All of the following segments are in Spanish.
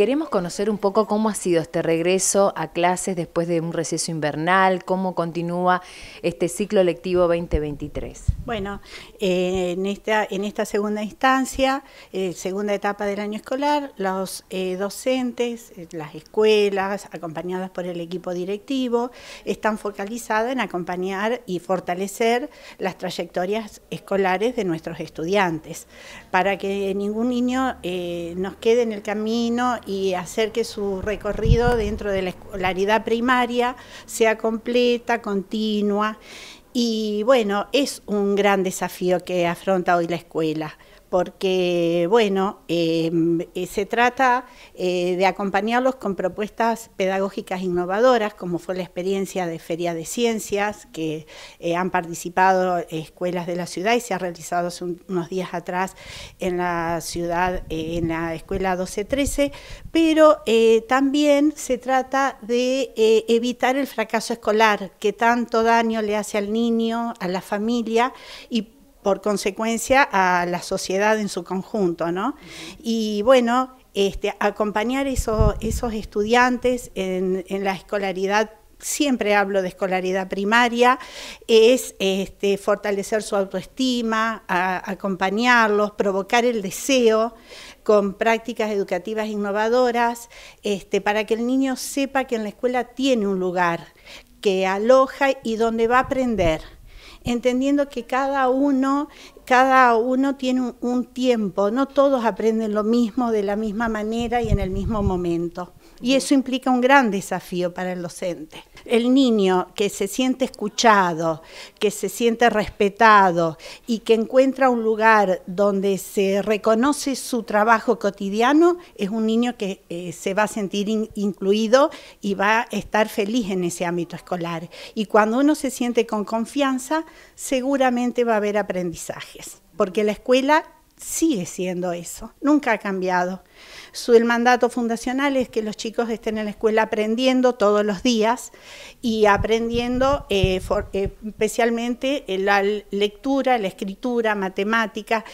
Queremos conocer un poco cómo ha sido este regreso a clases después de un receso invernal, cómo continúa este ciclo lectivo 2023. Bueno, eh, en, esta, en esta segunda instancia, eh, segunda etapa del año escolar, los eh, docentes, las escuelas, acompañadas por el equipo directivo, están focalizadas en acompañar y fortalecer las trayectorias escolares de nuestros estudiantes, para que ningún niño nos quede en el camino y hacer que su recorrido dentro de la escolaridad primaria sea completa, continua. Y bueno, es un gran desafío que afronta hoy la escuela porque, bueno, eh, se trata eh, de acompañarlos con propuestas pedagógicas innovadoras, como fue la experiencia de Feria de Ciencias, que eh, han participado escuelas de la ciudad y se ha realizado hace unos días atrás en la ciudad, en la escuela 1213, pero también se trata de evitar el fracaso escolar, que tanto daño le hace al niño, a la familia, y por consecuencia a la sociedad en su conjunto, ¿no? Y bueno, este, acompañar esos, esos estudiantes en, la escolaridad siempre hablo de escolaridad primaria, es este, fortalecer su autoestima, acompañarlos, provocar el deseo con prácticas educativas innovadoras, este, para que el niño sepa que en la escuela tiene un lugar que aloja y donde va a aprender entendiendo que cada uno, cada uno tiene un, un tiempo, no todos aprenden lo mismo de la misma manera y en el mismo momento. Y eso implica un gran desafío para el docente. El niño que se siente escuchado, que se siente respetado y que encuentra un lugar donde se reconoce su trabajo cotidiano, es un niño que eh, se va a sentir incluido y va a estar feliz en ese ámbito escolar. Y cuando uno se siente con confianza, seguramente va a haber aprendizajes, porque la escuela sigue siendo eso, nunca ha cambiado. Su, el mandato fundacional es que los chicos estén en la escuela aprendiendo todos los días y aprendiendo eh, eh especialmente eh, la lectura, la escritura, matemáticas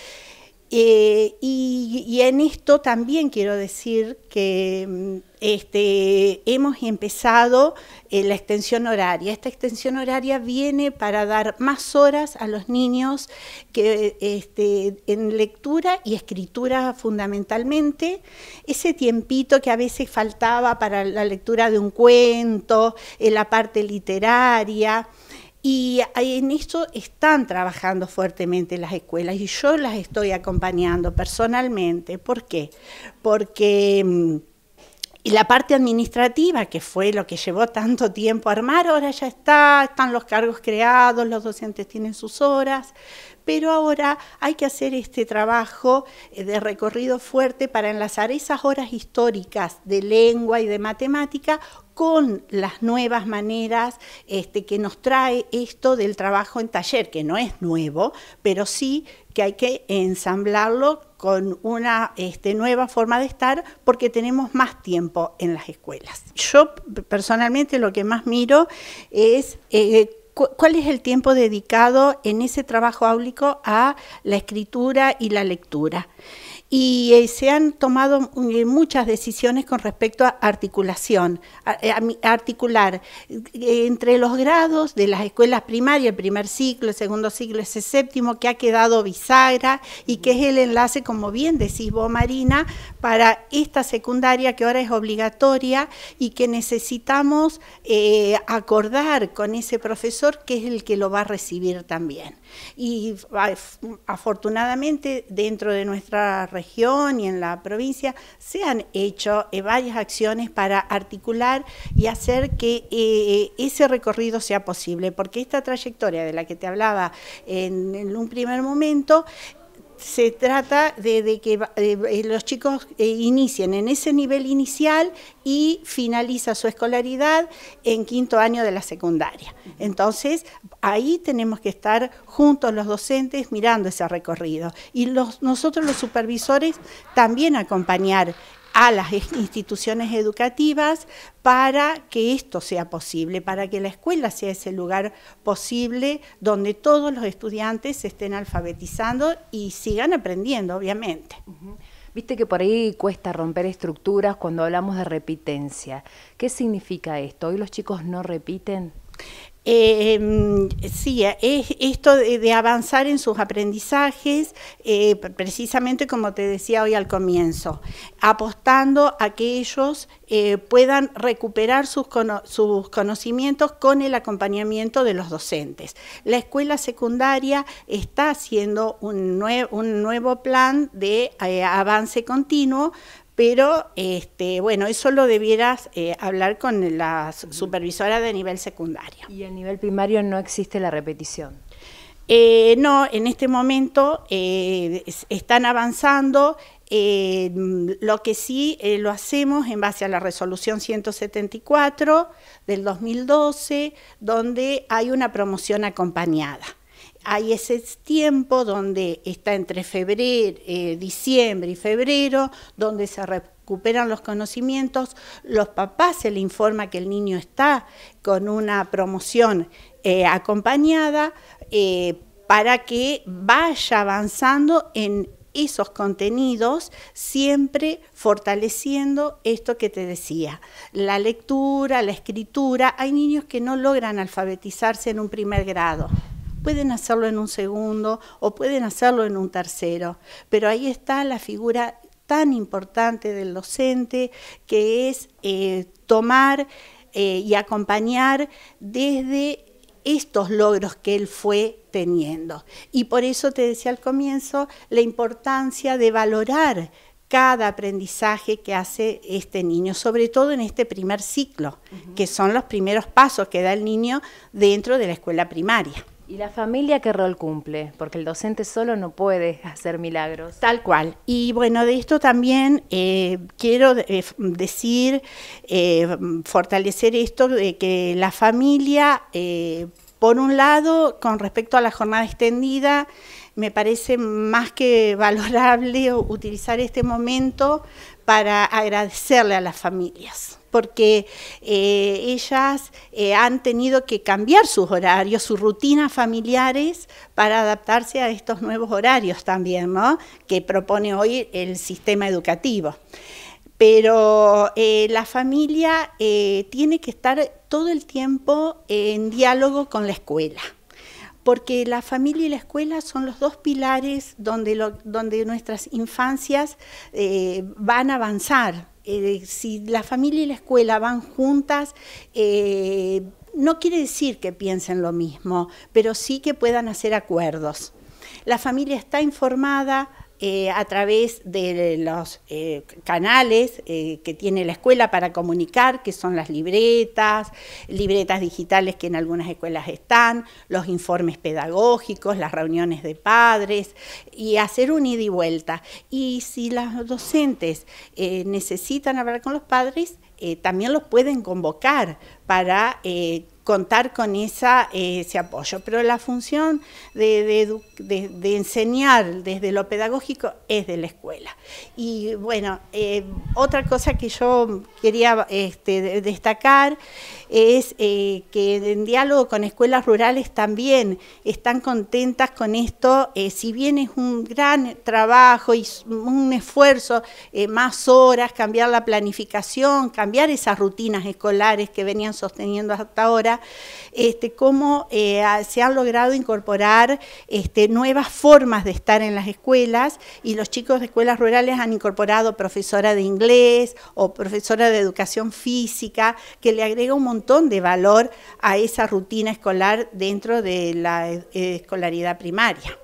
eh, y, en esto también quiero decir que mm, este, hemos empezado eh, la extensión horaria. Esta extensión horaria viene para dar más horas a los niños este, en lectura y escritura fundamentalmente. Ese tiempito que a veces faltaba para la lectura de un cuento, en la parte literaria. Y en esto están trabajando fuertemente las escuelas y yo las estoy acompañando personalmente. ¿Por qué? Porque y mm, la parte administrativa, que fue lo que llevó tanto tiempo a armar, ahora ya está, están los cargos creados, los docentes tienen sus horas, pero ahora hay que hacer este trabajo eh, de recorrido fuerte para enlazar esas horas históricas de lengua y de matemática con las nuevas maneras este, que nos trae esto del trabajo en taller, que no es nuevo, pero sí que hay que ensamblarlo con una este, nueva forma de estar porque tenemos más tiempo en las escuelas. Yo personalmente lo que más miro es eh, ¿Cuál es el tiempo dedicado en ese trabajo áulico a la escritura y la lectura? y eh, se han tomado eh, muchas decisiones con respecto a articulación, eh, articular entre los grados de las escuelas primarias, el primer ciclo, el segundo ciclo, ese séptimo, que ha quedado bisagra y que es el enlace, como bien decís vos, Marina, para esta secundaria que ahora es obligatoria y que necesitamos acordar con ese profesor que es el que lo va a recibir también. Y afortunadamente dentro de nuestra región y en la provincia se han hecho eh, varias acciones para articular y hacer que eh, ese recorrido sea posible, porque esta trayectoria de la que te hablaba en un primer momento se trata de, que eh, eh, los chicos eh, inicien en ese nivel inicial y finaliza su escolaridad en quinto año de la secundaria. Entonces, ahí tenemos que estar juntos los docentes mirando ese recorrido. Y nosotros los supervisores también acompañar a las instituciones educativas para que esto sea posible, para que la escuela sea ese lugar posible donde todos los estudiantes se estén alfabetizando y sigan aprendiendo, obviamente. Viste que por ahí cuesta romper estructuras cuando hablamos de repitencia. ¿Qué significa esto? ¿Hoy los chicos no repiten? Eh, em, sí, esto de, avanzar en sus aprendizajes, eh, precisamente como te decía hoy al comienzo, apostando a que ellos eh, puedan recuperar sus, sus, conocimientos con el acompañamiento de los docentes. La escuela secundaria está haciendo un, un nuevo plan de avance continuo pero este, bueno, eso lo debieras eh, hablar con la supervisora de nivel secundario. ¿Y a nivel primario no existe la repetición? Eh, no, en este momento eh, están avanzando. lo que sí lo hacemos en base a la resolución 174 del 2012, donde hay una promoción acompañada hay ese tiempo donde está entre febrero, eh, diciembre y febrero, donde se recuperan los conocimientos, los papás se le informa que el niño está con una promoción eh, acompañada eh, para que vaya avanzando en esos contenidos, siempre fortaleciendo esto que te decía, la lectura, la escritura. Hay niños que no logran alfabetizarse en un primer grado pueden hacerlo en un segundo o pueden hacerlo en un tercero, pero ahí está la figura tan importante del docente que es eh, tomar eh, y acompañar desde estos logros que él fue teniendo. Y por eso te decía al comienzo la importancia de valorar cada aprendizaje que hace este niño, sobre todo en este primer ciclo, que son los primeros pasos que da el niño dentro de la escuela primaria. ¿Y la familia qué rol cumple? Porque el docente solo no puede hacer milagros. Tal cual. Y bueno, de esto también eh, quiero eh, decir, eh, fortalecer esto de que la familia por un lado, con respecto a la jornada extendida, me parece más que valorable utilizar este momento para agradecerle a las familias, porque eh, ellas eh, han tenido que cambiar sus horarios, sus rutinas familiares para adaptarse a estos nuevos horarios también, ¿no? que propone hoy el sistema educativo. Pero eh, la familia eh, tiene que estar todo el tiempo en diálogo con la escuela, porque la familia y la escuela son los dos pilares donde, nuestras infancias eh, van a avanzar. si la familia y la escuela van juntas, no quiere decir que piensen lo mismo, pero sí que puedan hacer acuerdos. La familia está informada, eh, a través de los eh, canales eh, que tiene la escuela para comunicar, que son las libretas, libretas digitales que en algunas escuelas están, los informes pedagógicos, las reuniones de padres, y hacer un ida y vuelta. Y si los docentes necesitan hablar con los padres, también los pueden convocar para contar con esa, eh, ese apoyo. Pero la función de, enseñar desde lo pedagógico es de la escuela. Y bueno, eh, otra cosa que yo quería este, destacar es eh, que en diálogo con escuelas rurales también están contentas con esto, si bien es un gran trabajo y un esfuerzo, más horas, cambiar la planificación, cambiar esas rutinas escolares que venían sosteniendo hasta ahora, este, cómo eh, se han logrado incorporar este, nuevas formas de estar en las escuelas y los chicos de escuelas rurales han incorporado profesora de inglés o profesora de educación física, que le agrega un montón de valor a esa rutina escolar dentro de la eh, escolaridad primaria.